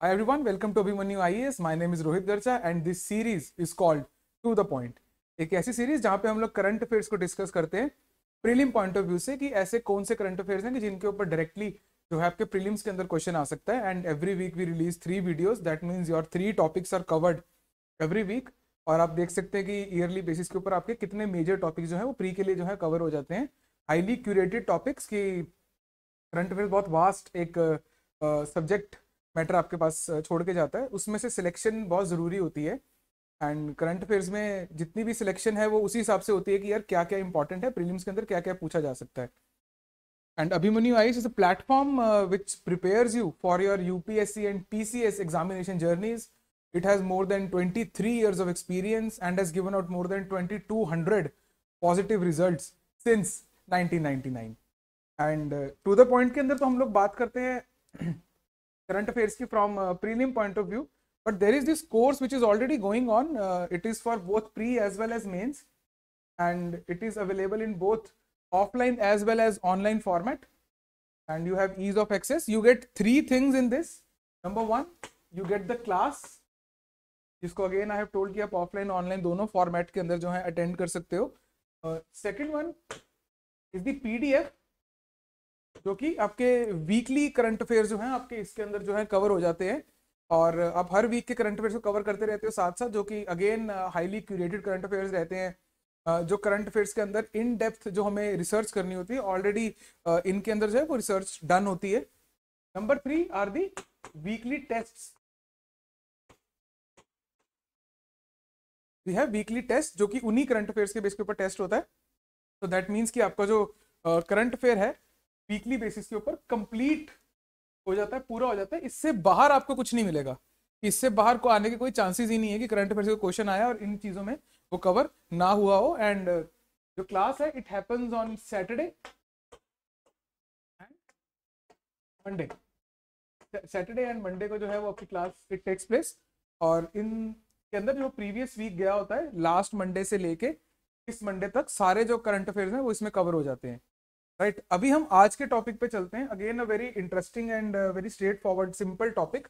Hi everyone, welcome to Abhimanyu IAS. My name is Rohit Garcha and this series is called To the Point. एक ऐसी series जहाँ पे हम लोग current affairs को discuss करते हैं प्रीलिम पॉइंट ऑफ व्यू से कि ऐसे कौन से करंट अफेयर्स हैं कि जिनके ऊपर डायरेक्टली जो है आपके प्रीलिम्स के अंदर क्वेश्चन आ सकता है and every week we release three videos that means your three topics are covered every week और आप देख सकते हैं कि ईयरली बेसिस के ऊपर आपके कितने मेजर टॉपिक्स जो है वो प्री के लिए जो है कवर हो जाते हैं हाईली क्यूरेटेड टॉपिक्स की करंट अफेयर बहुत वास्ट एक सब्जेक्ट uh, मैटर आपके पास छोड़ के जाता है उसमें से सिलेक्शन बहुत ज़रूरी होती है एंड करंट अफेयर्स में जितनी भी सिलेक्शन है वो उसी हिसाब से होती है कि यार क्या क्या इंपॉर्टेंट है प्रीलिम्स के अंदर क्या क्या पूछा जा सकता है and Abhimanyu I is a platform which prepares you for your U P S C and P C S examination journeys it has more than twenty three years of experience and has given out more than twenty two hundred positive result since nineteen ninety nine and to the point के अंदर तो हम लोग बात करते हैं current affairs ki from uh, prelim point of view but there is this course which is already going on uh, it is for both pre as well as mains and it is available in both offline as well as online format and you have ease of access you get three things in this number one you get the class jisko again i have told ki aap offline online dono format ke andar jo hai attend kar sakte ho uh, second one is the pdf जो कि आपके weekly current affair जो है आपके इसके अंदर जो है कवर हो जाते हैं और आप हर वीक के करंट अफेयर्स को कवर करते रहते हो साथ साथ जो कि again highly curated current affairs रहते हैं जो करंट अफेयर्स के अंदर इन डेप्थ जो हमें रिसर्च करनी होती है ऑलरेडी इनके अंदर जो है वो रिसर्च डन होती है number three are the weekly test है वीकली टेस्ट जो कि उन्हीं करंट अफेयर्स के बेस के ऊपर टेस्ट होता है तो दैट मीन्स कि आपका जो करंट अफेयर है वीकली बेसिस के ऊपर कंप्लीट हो जाता है पूरा हो जाता है इससे बाहर आपको कुछ नहीं मिलेगा इससे बाहर को आने के कोई चांसेस ही नहीं है कि करंट अफेयर से क्वेश्चन आया और इन चीज़ों में वो कवर ना हुआ हो एंड uh, जो क्लास है it happens on Saturday and Monday Saturday and Monday को जो है वो आपकी क्लास इट टेक्स प्लेस और इन के अंदर जो प्रीवियस वीक गया होता है लास्ट मंडे से लेके इस मंडे तक सारे जो करंट अफेयर्स हैं वो इसमें कवर हो जाते हैं राइट right? अभी हम आज के टॉपिक पे चलते हैं again a very interesting and very straightforward simple topic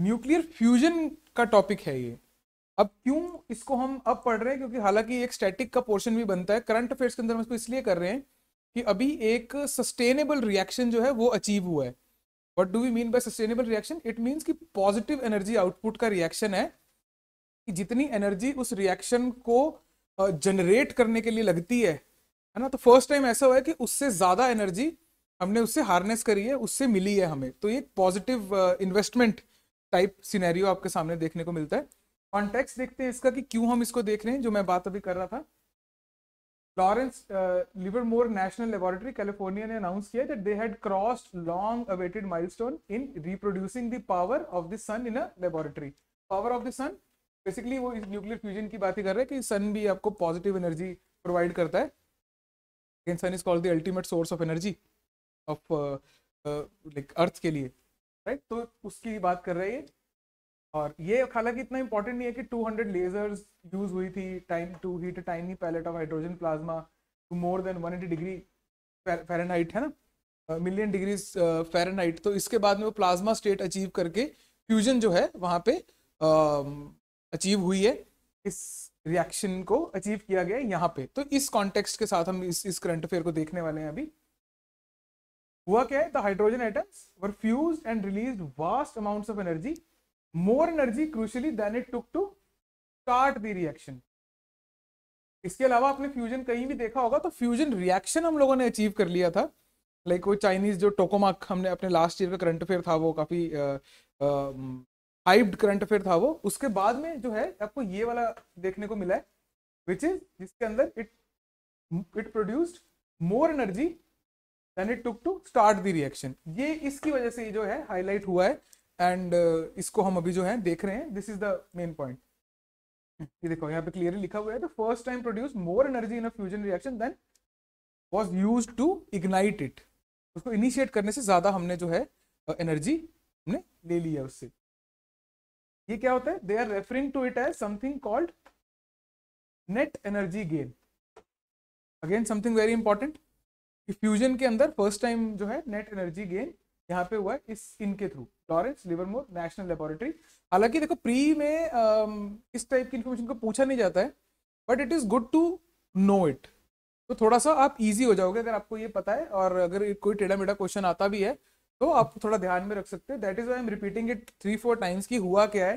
nuclear fusion का टॉपिक है ये अब क्यों इसको हम अब पढ़ रहे हैं क्योंकि हालांकि एक स्टैटिक का पोर्शन भी बनता है करंट अफेयर्स के अंदर हम इसको इसलिए कर रहे हैं कि अभी एक सस्टेनेबल रिएक्शन जो है वो अचीव हुआ है what do we mean by sustainable reaction it means कि पॉजिटिव एनर्जी आउटपुट का रिएक्शन है कि जितनी एनर्जी उस रिएक्शन को जनरेट uh, करने के लिए लगती है है ना तो फर्स्ट टाइम ऐसा हुआ है कि उससे ज़्यादा एनर्जी हमने उससे हार्नेस करी है उससे मिली है हमें तो ये पॉजिटिव इन्वेस्टमेंट टाइप सिनेरियो आपके सामने देखने को मिलता है कॉन्टेक्स्ट देखते हैं इसका कि क्यों हम इसको देख रहे हैं जो मैं बात अभी कर रहा था Lawrence Livermore National Laboratory California ने अनाउंस किया that they had crossed long awaited milestone in reproducing the power of the sun in a laboratory power of the sun basically वो इस न्यूक्लियर फ्यूजन की बात ही कर रहे हैं कि सन भी आपको पॉजिटिव एनर्जी प्रोवाइड करता है second sun is called the ultimate source of energy of like earth के लिए राइट right? तो उसकी बात कर रहे हैं और ये हालांकि इतना इंपॉर्टेंट नहीं है कि 200 हंड्रेड लेजर्स यूज हुई थी time to heat tiny pellet of hydrogen plasma to more than 180 degree Fahrenheit है ना मिलियन डिग्रीज फ़ारेनहाइट तो इसके बाद में वो प्लाज्मा स्टेट अचीव करके फ्यूजन जो है वहाँ पे अचीव um, uh, हुई है इस रिएक्शन को अचीव किया गया है यहाँ पे तो इस कॉन्टेक्स्ट के साथ हम इस इस करंट अफेयर को देखने वाले हैं अभी हुआ क्या है the hydrogen atoms were fuse and release vast amounts of energy more energy crucially than it took to start the reaction इसके अलावा आपने फ्यूजन कहीं भी देखा होगा तो फ्यूजन रिएक्शन हम लोगों ने अचीव कर लिया था लाइक like वो चाइनीज जो टोकोमाक हमने अपने लास्ट ईयर का करंट अफेयर था वो काफी हाइप्ड करंट अफेयर था वो उसके बाद में जो है आपको ये वाला देखने को मिला है विच इज जिसके अंदर it it produced more energy than it took to start the reaction ये इसकी वजह से ये जो है हाईलाइट हुआ है एंड uh, इसको हम अभी जो है देख रहे हैं this is the main point ये देखो यहाँ पे क्लियरली लिखा हुआ है the first time produce more energy in a fusion reaction than was use to ignite it उसको इनिशिएट करने से ज्यादा हमने जो है एनर्जी uh, हमने ले लिया है उससे ये क्या होता है they are referring to it as something called net energy gain again something very important fusion के अंदर फर्स्ट टाइम जो है नेट एनर्जी गेन यहाँ पे हुआ है इस इनके through Lawrence Livermore National Laboratory हालांकि देखो प्री में आ, um, इस टाइप की इन्फॉर्मेशन को पूछा नहीं जाता है but it is good to know it तो थोड़ा सा आप इजी हो जाओगे अगर आपको ये पता है और अगर कोई टेढ़ा मेढ़ा क्वेश्चन आता भी है तो आप थोड़ा ध्यान में रख सकते हैं that is I am repeating it three four times की हुआ क्या है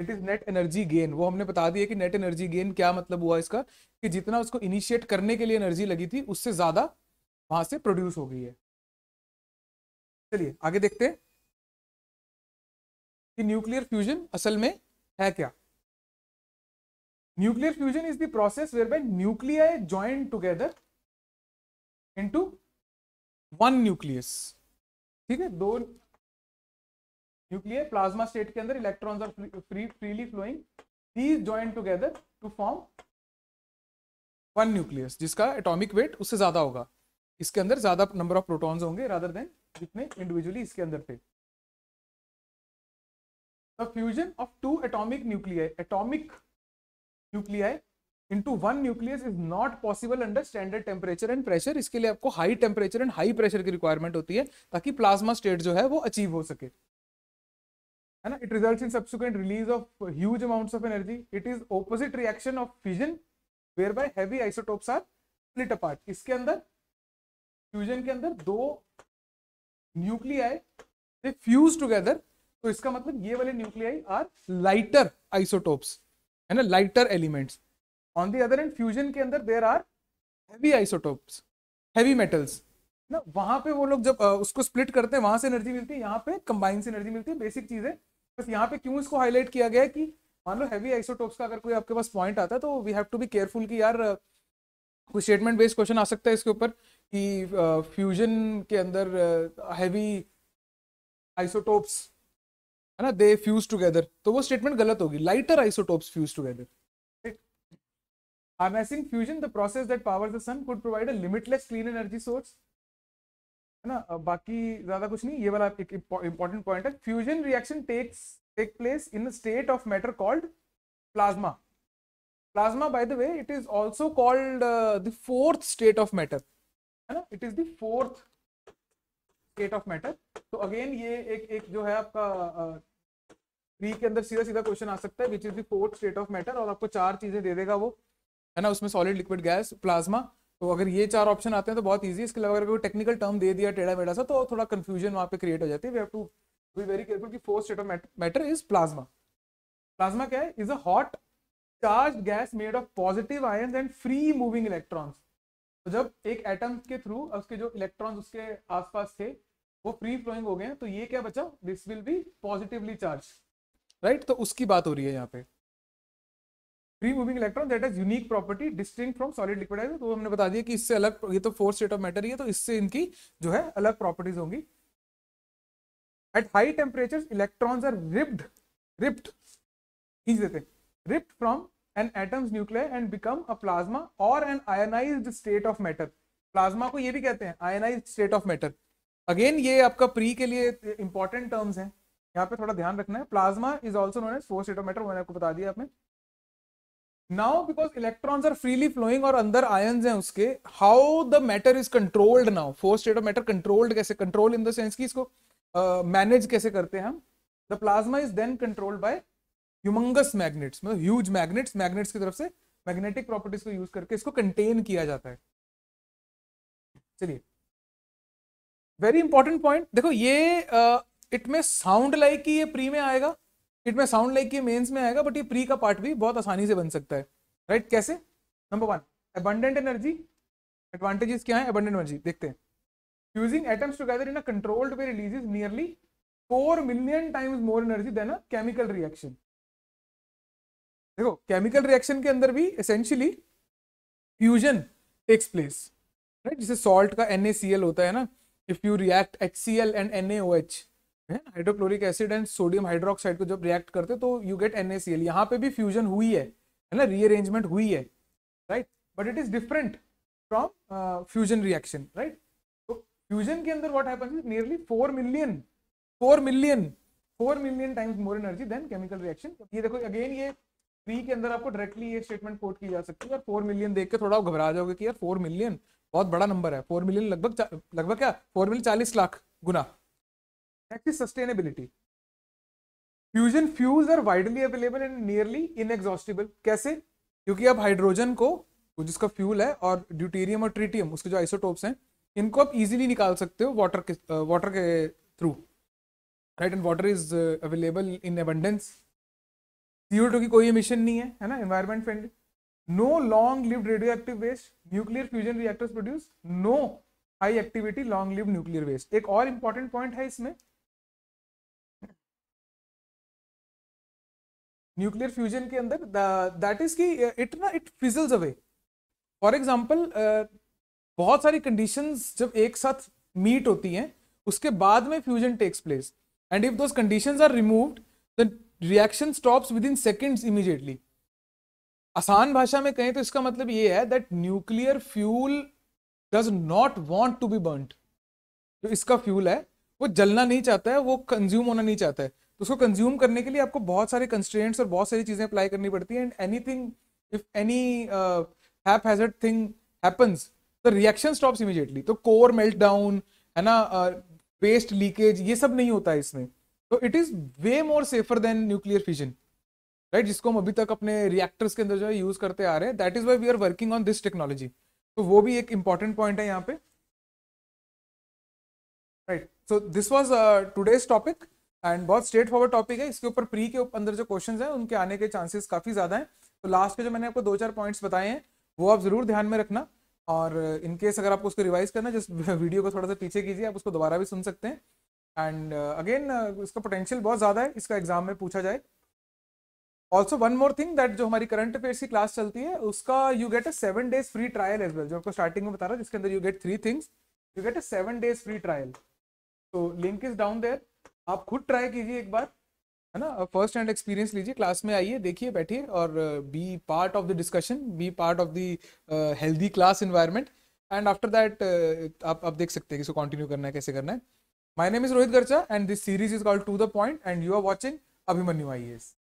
it is net energy gain वो हमने बता दिया कि नेट एनर्जी गेन क्या मतलब हुआ इसका कि जितना उसको इनिशिएट करने के लिए एनर्जी लगी थी उससे ज्यादा वहां से प्रोड्यूस हो गई है चलिए आगे देखते हैं कि न्यूक्लियर फ्यूजन असल में है क्या nuclear fusion is the process whereby nuclear join together into one nucleus ठीक है दो न्यूक्लियर प्लाज्मा स्टेट के अंदर electrons are free freely flowing these join together to form one nucleus जिसका एटॉमिक वेट उससे ज्यादा होगा इसके अंदर ज्यादा नंबर ऑफ प्रोटॉन्स होंगे रादर देन जितने इंडिविजुअली इसके अंदर थे the fusion of two atomic nuclei atomic nuclei into one nucleus is not possible under standard temperature and pressure इसके लिए आपको high temperature and high pressure की रिक्वायरमेंट होती है ताकि प्लाज्मा स्टेट जो है वो अचीव हो सके है ना it result in subsequent release of huge amount of energy it is opposite reaction of fusion whereby heavy isotopes are split apart इसके अंदर फ्यूजन के अंदर दो न्यूक्लियाई फ्यूज टूगेदर तो इसका मतलब ये वाले न्यूक्लियाई आर लाइटर आइसोटोप्स है ना lighter elements on the other end fusion के अंदर there are heavy isotopes heavy metals ना वहां पे वो लोग जब आ, उसको स्प्लिट करते हैं वहां से एनर्जी मिलती है यहाँ पे कंबाइन से एनर्जी मिलती है बेसिक चीज है बस यहाँ पे क्यों इसको हाईलाइट किया गया है कि मान लो हैवी आइसोटोप्स का अगर कोई आपके पास पॉइंट आता है तो we have to be careful कि यार कोई स्टेटमेंट बेस्ड क्वेश्चन आ सकता है इसके ऊपर कि फ्यूजन के अंदर हैवी आइसोटोप्स है ना दे फ्यूज टुगेदर तो वो स्टेटमेंट गलत होगी lighter isotopes fuse together harnessing fusion the process that powers the sun could provide a limitless clean energy source है ना बाकी ज्यादा कुछ नहीं ये वाला एक इंपॉर्टेंट पॉइंट है fusion reaction takes take place in state of matter called plasma plasma by the way it is also called the fourth state of matter है ना it is the fourth state of matter तो again ये एक एक जो है आपका three के अंदर सीधा सीधा क्वेश्चन आ सकता है which is the fourth state of matter और आपको चार चीजें दे देगा वो है ना उसमें सॉलिड लिक्विड गैस प्लाज्मा तो अगर ये चार ऑप्शन आते हैं तो बहुत ईजी इसके अलावा अगर कोई टेक्निकल टर्म दे दिया टेढ़ा मेढ़ा सा तो थोड़ा कन्फ्यूजन वहाँ पे क्रिएट हो जाती है we have to be very careful की fourth state of matter is plasma plasma क्या है is a hot charge gas made of positive ion and free moving electrons तो जब एक एटम के थ्रू उसके जो इलेक्ट्रॉन्स उसके आसपास थे वो फ्री फ्लोइंग हो गए तो ये क्या बचा this will be positively charge right तो उसकी बात हो रही है यहाँ पे free moving electron that is unique property distinct from solid liquidizer तो हमने बता दिया कि इससे अलग ये तो फोर्थ स्टेट ऑफ मैटर ही है तो इससे इनकी जो है अलग प्रॉपर्टीज होंगी at high temperature electron are ripped ripped खींच देते ripped from an atoms nuclear and become a plasma और an ionise state of matter plasma को ये भी कहते हैं ionise state of matter again ये आपका प्री के लिए इंपॉर्टेंट टर्म्स हैं यहाँ पे थोड़ा ध्यान रखना है plasma is also known as four state of matter मैंने आपको बता दिया आपने now because electrons are freely flowing और अंदर आयन्स हैं उसके how the matter is controlled now force state of matter controlled कैसे कंट्रोल इन द सेंस की इसको मैनेज uh, कैसे करते हैं हम the plasma is then controlled by humongous magnets मतलब ह्यूज मैग्नेट्स मैग्नेट्स की तरफ से मैग्नेटिक प्रॉपर्टीज को यूज करके इसको कंटेन किया जाता है चलिए वेरी इंपॉर्टेंट पॉइंट देखो ये इट मे साउंड लाइक कि ये प्री में आएगा इट में साउंड लाइक ये मेंस में आएगा बट ये प्री का पार्ट भी बहुत आसानी से बन सकता है राइट right? कैसे number one abundant energy advantages क्या है एबंडेंट एनर्जी देखते हैं fusing atoms together in a controlled way releases nearly four million times more energy than a chemical reaction देखो केमिकल रिएक्शन के अंदर भी essentially fusion takes place right जैसे salt का एन होता है ना if you react H and N है hydrochloric acid and sodium hydroxide को जब रिएक्ट करते तो यू गेट एन यहाँ पे भी फ्यूजन हुई है है ना रीअरेंजमेंट हुई है right but it is different from fusion reaction right तो फ्यूजन के अंदर what happens nearly four million four million four million times more energy than chemical reaction ये देखो अगेन ये थ्री के अंदर आपको डायरेक्टली ये स्टेटमेंट कोट की जा सकती है यार फोर मिलियन देख के थोड़ा घबरा जाओगे कि यार फोर मिलियन बहुत बड़ा नंबर है फोर मिलियन लगभग लगभग क्या फोर मिलियन चालीस लाख गुना Next is sustainability. Fusion fuse are widely available and nearly inexhaustible कैसे क्योंकि आप हाइड्रोजन को जिसका फ्यूल है और ड्यूटेरियम और ट्रिटियम उसके जो आइसोटोप्स हैं इनको आप इजीली निकाल सकते हो वाटर के वाटर के through right and water is available in abundance CO two की कोई एमिशन नहीं है है ना environment friendly no long live radioactive waste nuclear fusion reactors produce no high activity long live nuclear waste एक और important point है इसमें न्यूक्लियर फ्यूजन के अंदर दैट इज की इट ना it fizzles away for example बहुत सारी कंडीशंस जब एक साथ मीट होती हैं उसके बाद में fusion takes place and if those condition are removed the reaction stops within seconds immediately आसान भाषा में कहें तो इसका मतलब ये है that nuclear fuel does not want to be burn जो इसका फ्यूल है वो जलना नहीं चाहता है वो कंज्यूम होना नहीं चाहता है तो उसको कंज्यूम करने के लिए आपको बहुत सारे कंस्ट्रेंट्स और बहुत सारी चीज़ें अप्लाई करनी पड़ती हैं and anything if any haphazard thing happens the reaction stops immediately तो कोर मेल्ट डाउन है ना वेस्ट uh, लीकेज ये सब नहीं होता है इसमें तो it is way more safer than nuclear fission right जिसको हम अभी तक अपने रिएक्टर्स के अंदर जो है यूज़ करते आ रहे हैं that is why we are working on this technology तो वो भी एक इंपॉर्टेंट पॉइंट है यहाँ पे right so this was today's topic and बहुत स्ट्रेट फॉरवर्ड टॉपिक है इसके ऊपर प्री के अंदर जो क्वेश्चन है उनके आने के चांसेस काफ़ी ज़्यादा हैं तो लास्ट के जो मैंने आपको दो चार पॉइंट्स बताए हैं वो आप ज़रूर ध्यान में रखना और इनकेस अगर आपको उसको रिवाइज करना जिस वीडियो को थोड़ा सा पीछे कीजिए आप उसको दोबारा भी सुन सकते हैं एंड अगेन uh, uh, इसका पोटेंशियल बहुत ज़्यादा है इसका एग्जाम में पूछा जाए also one more thing that जो हमारी करंट अफेयर्स की क्लास चलती है उसका you get a seven days free trial as well जो आपको स्टार्टिंग में बता रहा है जिसके अंदर you get three things you get a seven days free trial तो लिंक इज डाउन देयर आप खुद ट्राई कीजिए एक बार है ना फर्स्ट हैंड एक्सपीरियंस लीजिए क्लास में आइए देखिए बैठिए और be part of the discussion be part of the healthy class environment and after that आप आप देख सकते हैं इसको कंटिन्यू करना है कैसे करना है my name is Rohit Garcha and this series is called to the point and you are watching Abhimanyu I